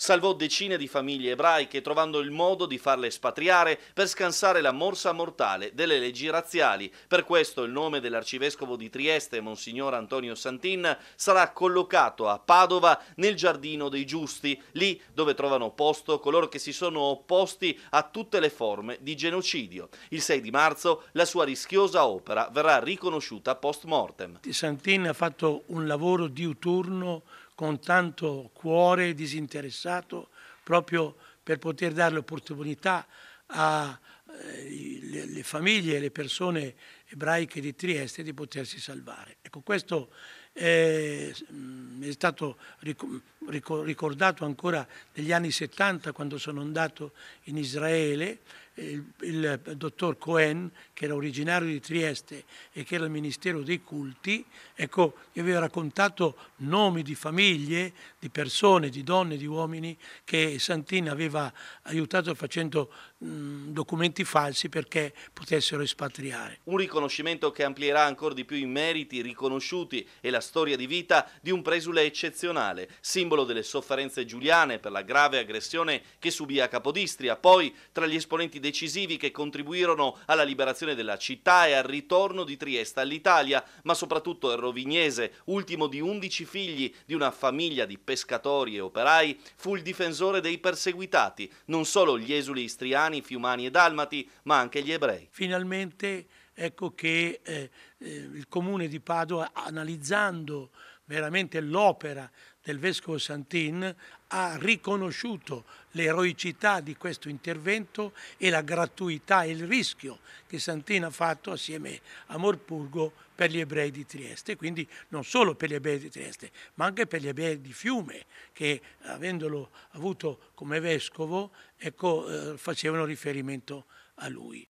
Salvò decine di famiglie ebraiche trovando il modo di farle espatriare per scansare la morsa mortale delle leggi razziali. Per questo il nome dell'arcivescovo di Trieste, Monsignor Antonio Santin, sarà collocato a Padova nel Giardino dei Giusti, lì dove trovano posto coloro che si sono opposti a tutte le forme di genocidio. Il 6 di marzo la sua rischiosa opera verrà riconosciuta post mortem. Santin ha fatto un lavoro diuturno con tanto cuore disinteressato proprio per poter dare l'opportunità alle eh, famiglie e alle persone ebraiche di Trieste di potersi salvare. Ecco, questo è, mm, è stato ricordato ancora negli anni 70 quando sono andato in Israele il eh, dottor Cohen, che era originario di Trieste e che era il Ministero dei Culti, ecco, aveva raccontato nomi di famiglie, di persone, di donne, di uomini che Santin aveva aiutato facendo mh, documenti falsi perché potessero espatriare. Un riconoscimento che amplierà ancora di più i meriti riconosciuti e la storia di vita di un presule eccezionale, simbolo delle sofferenze giuliane per la grave aggressione che subì a Capodistria. Poi, tra gli esponenti dei decisivi che contribuirono alla liberazione della città e al ritorno di Trieste all'Italia, ma soprattutto il rovignese, ultimo di undici figli di una famiglia di pescatori e operai, fu il difensore dei perseguitati, non solo gli esuli istriani, fiumani e dalmati, ma anche gli ebrei. Finalmente ecco che eh, eh, il comune di Padova, analizzando veramente l'opera del Vescovo Santin ha riconosciuto l'eroicità di questo intervento e la gratuità e il rischio che Santin ha fatto assieme a Morpurgo per gli ebrei di Trieste, quindi non solo per gli ebrei di Trieste, ma anche per gli ebrei di Fiume, che avendolo avuto come vescovo ecco, eh, facevano riferimento a lui.